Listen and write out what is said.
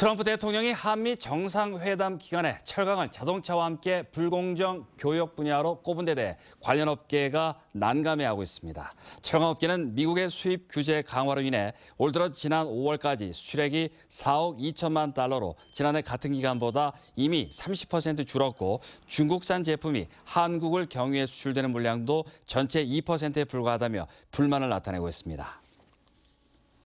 트럼프 대통령이 한미 정상회담 기간에 철강을 자동차와 함께 불공정 교역 분야로 꼽은 데 대해 관련 업계가 난감해하고 있습니다. 철강업계는 미국의 수입 규제 강화로 인해 올 들어 지난 5월까지 수출액이 4억 2천만 달러로 지난해 같은 기간보다 이미 30% 줄었고 중국산 제품이 한국을 경유해 수출되는 물량도 전체 2%에 불과하다며 불만을 나타내고 있습니다.